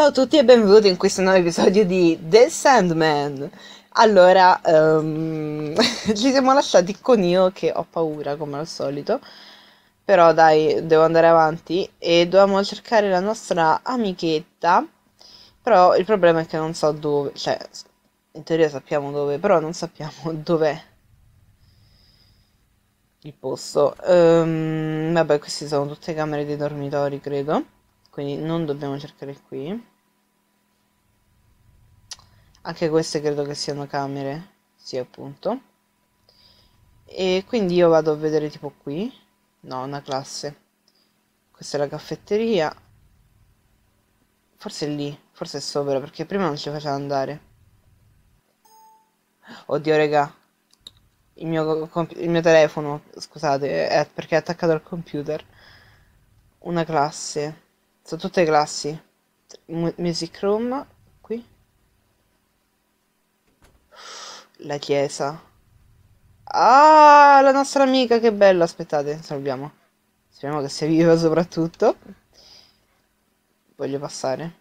Ciao a tutti e benvenuti in questo nuovo episodio di The Sandman. Allora, um, ci siamo lasciati con io che ho paura come al solito, però dai, devo andare avanti e dovevamo cercare la nostra amichetta, però il problema è che non so dove, cioè in teoria sappiamo dove, però non sappiamo dov'è il posto. Um, vabbè, queste sono tutte camere dei dormitori, credo quindi non dobbiamo cercare qui anche queste credo che siano camere sì appunto e quindi io vado a vedere tipo qui no una classe questa è la caffetteria forse è lì forse è sopra perché prima non ci faceva andare oddio raga il mio, il mio telefono scusate è perché è attaccato al computer una classe sono tutte classi M music room qui la chiesa ah la nostra amica che bello aspettate salviamo speriamo che sia viva soprattutto voglio passare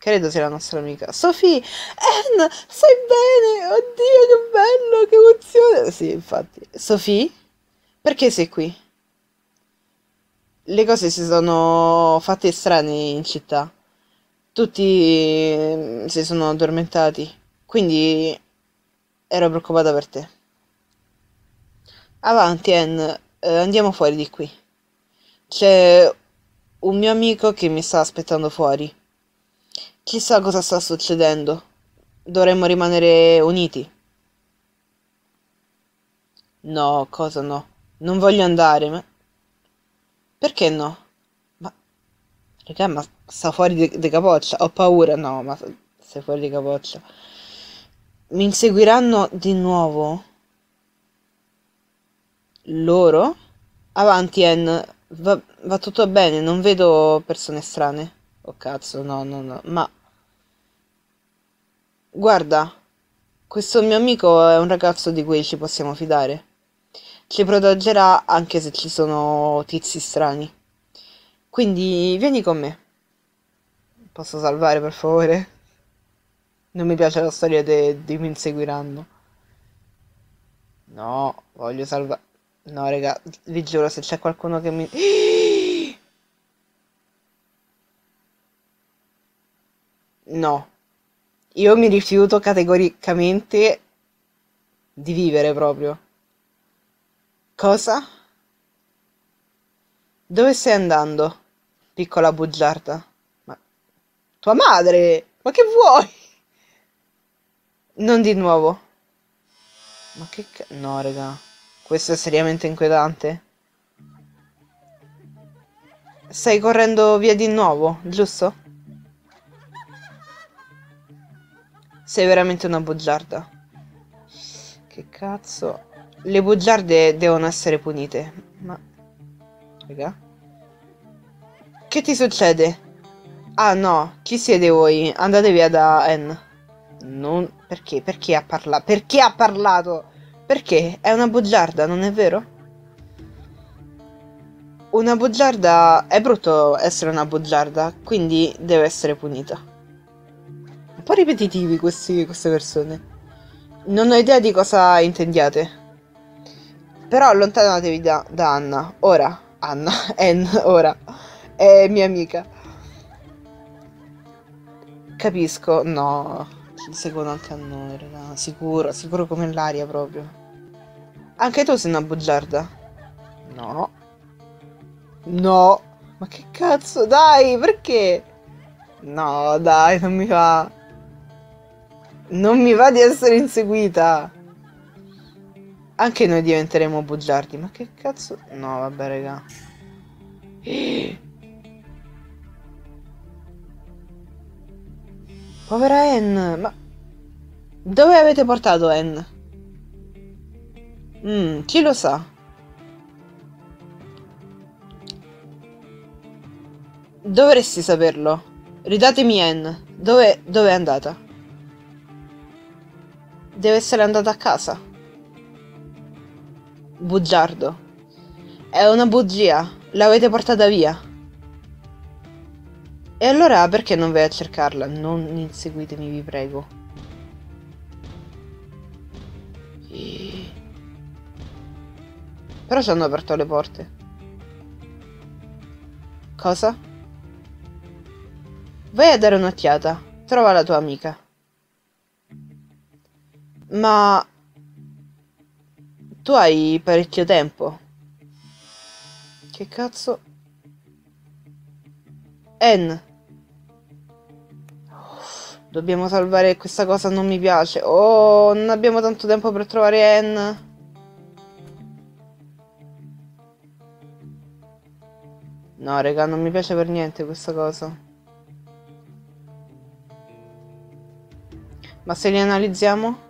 Credo sia la nostra amica. Sofì! Anna, stai bene? Oddio, che bello, che emozione! Sì, infatti. Sofì? Perché sei qui? le cose si sono fatte strane in città. Tutti mm, si sono addormentati, quindi ero preoccupata per te. Avanti, Anne, eh, andiamo fuori di qui. C'è un mio amico che mi sta aspettando fuori. Chissà cosa sta succedendo. Dovremmo rimanere uniti. No, cosa no? Non voglio andare, ma perché no? Ma, raga, ma sta fuori di, di capoccia. Ho paura. No, ma sei fuori di capoccia. Mi inseguiranno di nuovo? Loro? Avanti, Ann. Va, va tutto bene, non vedo persone strane. Oh cazzo, no, no, no. Ma... Guarda, questo mio amico è un ragazzo di cui ci possiamo fidare ci proteggerà anche se ci sono tizi strani. Quindi vieni con me. Posso salvare per favore? Non mi piace la storia di de- mi inseguiranno. No, voglio salvare. No, raga, vi giuro, se c'è qualcuno che mi... No. Io mi rifiuto categoricamente di vivere proprio. Cosa? Dove stai andando, piccola bugiarda? Ma... Tua madre! Ma che vuoi? Non di nuovo. Ma che ca... No, raga. Questo è seriamente inquietante. Stai correndo via di nuovo, giusto? Sei veramente una bugiarda. Che cazzo... Le bugiarde devono essere punite. Ma... Raga? Che ti succede? Ah no, chi siete voi? Andate via da Anne. Non... Perché? Perché ha parlato? Perché ha parlato? Perché? È una bugiarda, non è vero? Una bugiarda... È brutto essere una bugiarda, quindi deve essere punita. Un po' ripetitivi questi, queste persone. Non ho idea di cosa intendiate. Però allontanatevi da, da Anna. Ora. Anna. Ann. Ora. È mia amica. Capisco. No. Ci seguono anche a noi, raga. Sicuro. Sicuro come l'aria proprio. Anche tu sei una bugiarda. No. No. Ma che cazzo? Dai, perché? No, dai, non mi va. Non mi va di essere inseguita. Anche noi diventeremo bugiardi. Ma che cazzo... No, vabbè, raga. Povera Anne, ma... Dove avete portato Anne? Mm, chi lo sa? Dovresti saperlo. Ridatemi Anne. Dove, dove è andata? Deve essere andata a casa. Bugiardo. È una bugia. L'avete portata via. E allora perché non vai a cercarla? Non inseguitemi, vi prego. E... Però ci hanno aperto le porte. Cosa? Vai a dare un'occhiata. Trova la tua amica. Ma tu hai parecchio tempo. Che cazzo? En. Dobbiamo salvare questa cosa, non mi piace. Oh, non abbiamo tanto tempo per trovare En. No, raga, non mi piace per niente questa cosa. Ma se li analizziamo?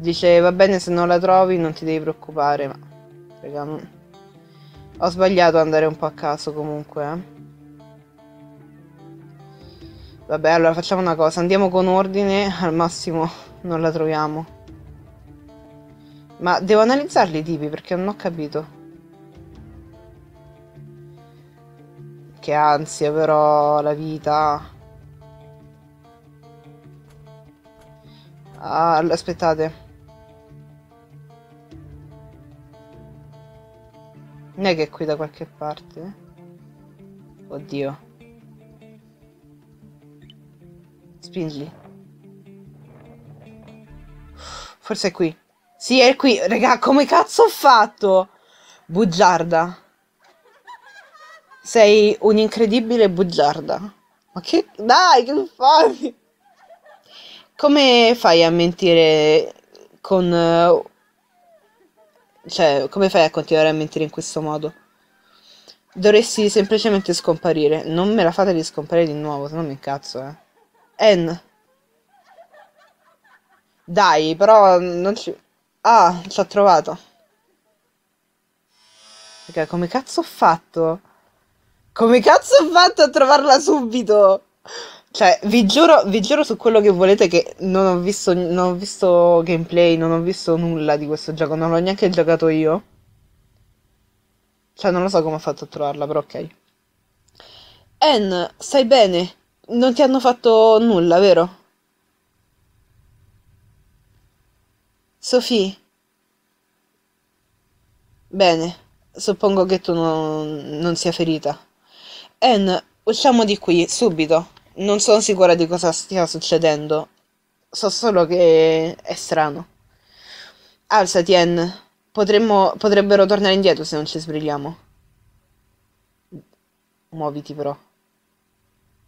Dice, va bene se non la trovi, non ti devi preoccupare, ma... Raga, non... Ho sbagliato andare un po' a caso comunque, eh. Vabbè, allora facciamo una cosa, andiamo con ordine, al massimo non la troviamo. Ma devo analizzarli i tipi perché non ho capito. Che ansia però, la vita. Ah, aspettate. Non è che è qui da qualche parte? Eh? Oddio. Spingi. Forse è qui. Sì, è qui. Raga, come cazzo ho fatto? Bugiarda. Sei un'incredibile bugiarda. Ma che... Dai, che fai? Come fai a mentire con eh, cioè, come fai a continuare a mentire in questo modo? Dovresti semplicemente scomparire. Non me la fate di scomparire di nuovo, se no mi incazzo, eh. En. Dai, però non ci... Ah, ci ho trovato. Raga, come cazzo ho fatto? Come cazzo ho fatto a trovarla subito? Cioè, vi giuro, vi giuro su quello che volete che non ho, visto, non ho visto gameplay, non ho visto nulla di questo gioco, non l'ho neanche giocato io. Cioè, non lo so come ho fatto a trovarla, però ok. Anne, stai bene? Non ti hanno fatto nulla, vero? Sophie? Bene, suppongo che tu non, non sia ferita. Anne, usciamo di qui, subito non sono sicura di cosa stia succedendo. So solo che è strano. Alza, Tien. Potremmo, potrebbero tornare indietro se non ci sbrigliamo. Muoviti però.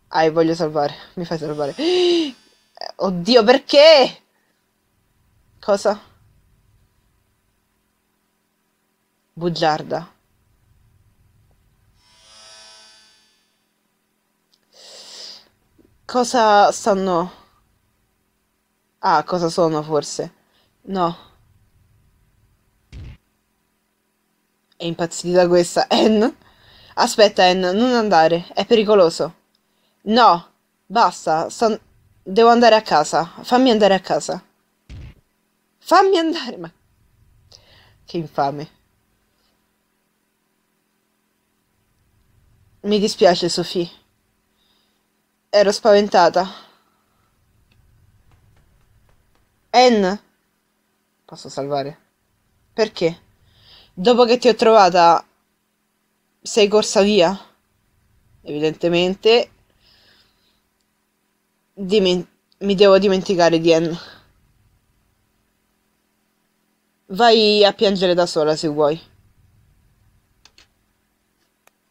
Ah, voglio salvare. Mi fai salvare. Oddio, perché? Cosa? Bugiarda. Cosa stanno... Ah, cosa sono forse? No. È impazzita questa, Anne? Aspetta, Anne, non andare, è pericoloso. No, basta, son... devo andare a casa, fammi andare a casa. Fammi andare, ma... Che infame. Mi dispiace, Sofì. Ero spaventata. Anne. Posso salvare. Perché? Dopo che ti ho trovata, sei corsa via? Evidentemente. Dimi- mi devo dimenticare di Anne. Vai a piangere da sola se vuoi.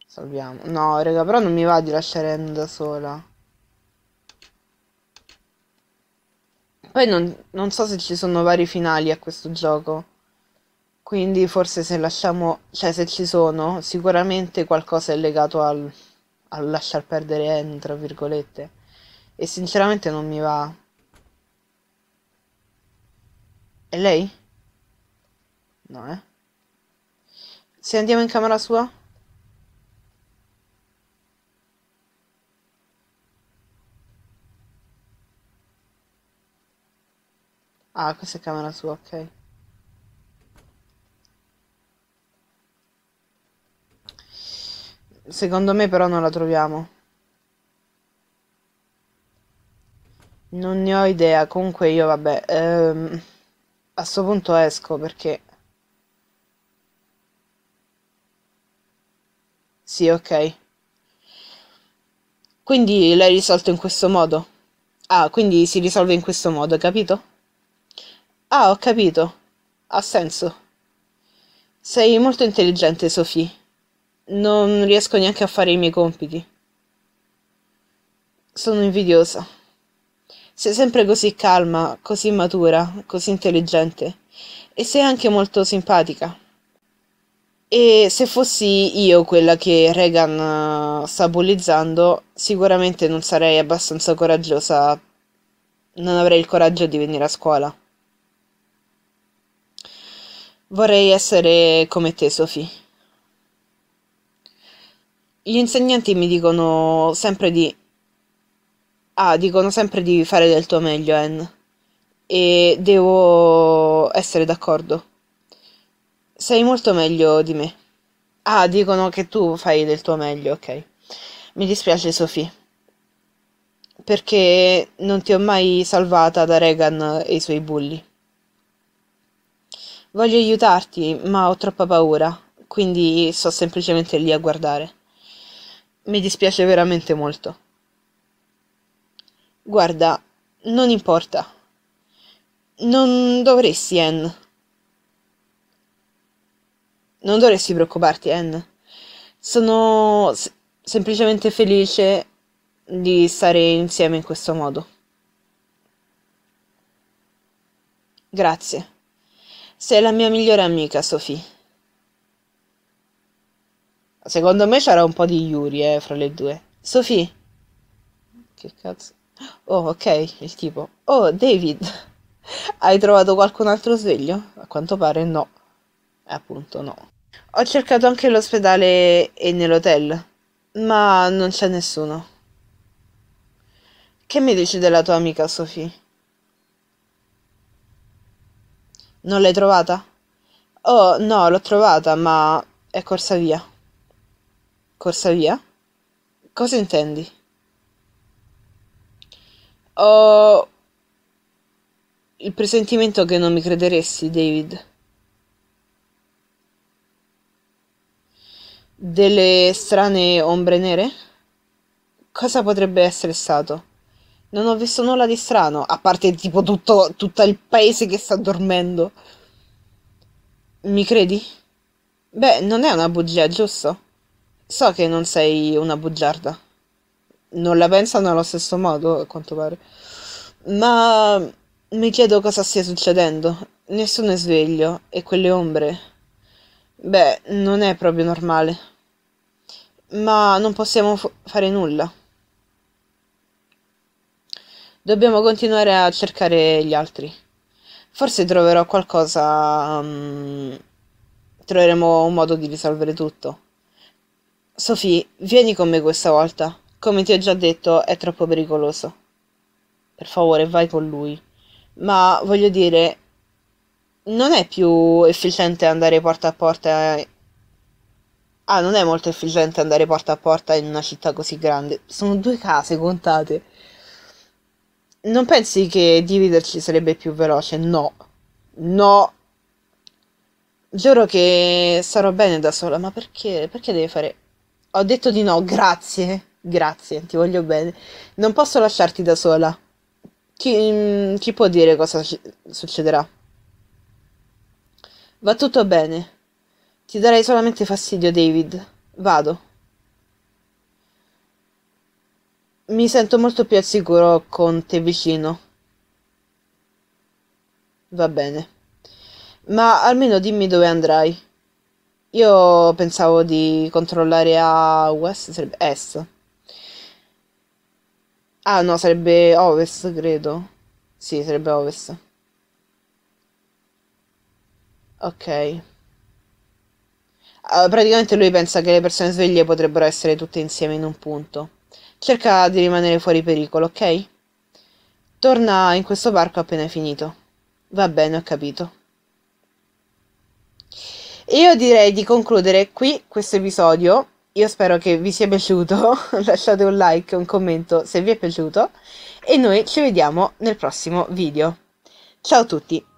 Salviamo. No, raga, però non mi va di lasciare Anne da sola. Poi non, non so se ci sono vari finali a questo gioco. Quindi forse se lasciamo, cioè se ci sono, sicuramente qualcosa è legato al, al lasciar perdere Annie, tra virgolette. E sinceramente non mi va. E lei? No, eh. Se andiamo in camera sua? Ah, questa è camera sua, ok. Secondo me però non la troviamo. Non ne ho idea, comunque io vabbè, ehm, a sto punto esco perché... Sì, ok. Quindi l'hai risolto in questo modo? Ah, quindi si risolve in questo modo, capito? Ah, ho capito. Ha senso. Sei molto intelligente, Sophie. Non riesco neanche a fare i miei compiti. Sono invidiosa. Sei sempre così calma, così matura, così intelligente e sei anche molto simpatica. E se fossi io quella che Regan uh, sta bullizzando, sicuramente non sarei abbastanza coraggiosa. Non avrei il coraggio di venire a scuola. Vorrei essere come te, Sophie. Gli insegnanti mi dicono sempre di... Ah, dicono sempre di fare del tuo meglio, Anne. E devo essere d'accordo. Sei molto meglio di me. Ah, dicono che tu fai del tuo meglio, ok. Mi dispiace, Sophie. Perché non ti ho mai salvata da Regan e i suoi bulli. Voglio aiutarti, ma ho troppa paura, quindi sto semplicemente lì a guardare. Mi dispiace veramente molto. Guarda, non importa. Non dovresti, Anne. Non dovresti preoccuparti, Anne. Sono se- semplicemente felice di stare insieme in questo modo. Grazie. Sei la mia migliore amica, Sophie. Secondo me c'era un po' di Yuri, eh, fra le due. Sophie. Che cazzo. Oh, ok, il tipo. Oh, David. Hai trovato qualcun altro sveglio? A quanto pare no. Eh, appunto, no. Ho cercato anche l'ospedale e nell'hotel, ma non c'è nessuno. Che mi dici della tua amica Sophie? Non l'hai trovata? Oh, no, l'ho trovata, ma è corsa via. Corsa via? Cosa intendi? Ho il presentimento che non mi crederesti, David. Delle strane ombre nere? Cosa potrebbe essere stato? Non ho visto nulla di strano, a parte tipo tutto, tutto il paese che sta dormendo. Mi credi? Beh, non è una bugia, giusto? So che non sei una bugiarda. Non la pensano allo stesso modo, a quanto pare. Ma mi chiedo cosa stia succedendo. Nessuno è sveglio e quelle ombre. Beh, non è proprio normale. Ma non possiamo fare nulla. Dobbiamo continuare a cercare gli altri. Forse troverò qualcosa... Um, troveremo un modo di risolvere tutto. Sofì, vieni con me questa volta. Come ti ho già detto, è troppo pericoloso. Per favore, vai con lui. Ma voglio dire, non è più efficiente andare porta a porta. Ah, non è molto efficiente andare porta a porta in una città così grande. Sono due case contate. Non pensi che dividerci sarebbe più veloce? No. No. Giuro che sarò bene da sola, ma perché? Perché devi fare... Ho detto di no, grazie. Grazie, ti voglio bene. Non posso lasciarti da sola. Chi, mm, chi può dire cosa succederà? Va tutto bene. Ti darei solamente fastidio, David. Vado. Mi sento molto più al sicuro con te vicino. Va bene. Ma almeno dimmi dove andrai. Io pensavo di controllare a west, sarebbe est. Ah no, sarebbe ovest, credo. Sì, sarebbe ovest. Ok. Allora, ah, praticamente lui pensa che le persone sveglie potrebbero essere tutte insieme in un punto. Cerca di rimanere fuori pericolo, ok? Torna in questo parco appena è finito. Va bene, ho capito. Io direi di concludere qui questo episodio. Io spero che vi sia piaciuto. Lasciate un like, un commento se vi è piaciuto. E noi ci vediamo nel prossimo video. Ciao a tutti!